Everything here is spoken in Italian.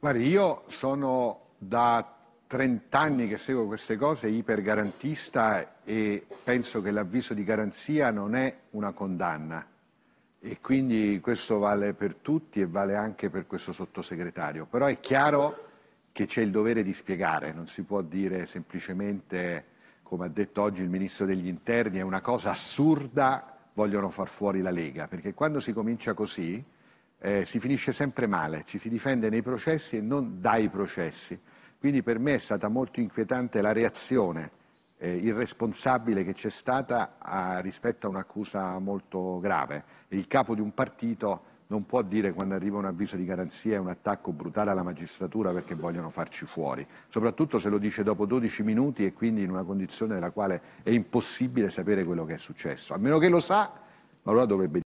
Guardi, io sono da 30 anni che seguo queste cose ipergarantista e penso che l'avviso di garanzia non è una condanna e quindi questo vale per tutti e vale anche per questo sottosegretario. Però è chiaro che c'è il dovere di spiegare, non si può dire semplicemente, come ha detto oggi il Ministro degli Interni, è una cosa assurda, vogliono far fuori la Lega, perché quando si comincia così eh, si finisce sempre male, ci si difende nei processi e non dai processi. Quindi per me è stata molto inquietante la reazione eh, irresponsabile che c'è stata a, ah, rispetto a un'accusa molto grave. Il capo di un partito non può dire quando arriva un avviso di garanzia è un attacco brutale alla magistratura perché vogliono farci fuori, soprattutto se lo dice dopo 12 minuti e quindi in una condizione nella quale è impossibile sapere quello che è successo, a meno che lo sa, allora dovrebbe dire.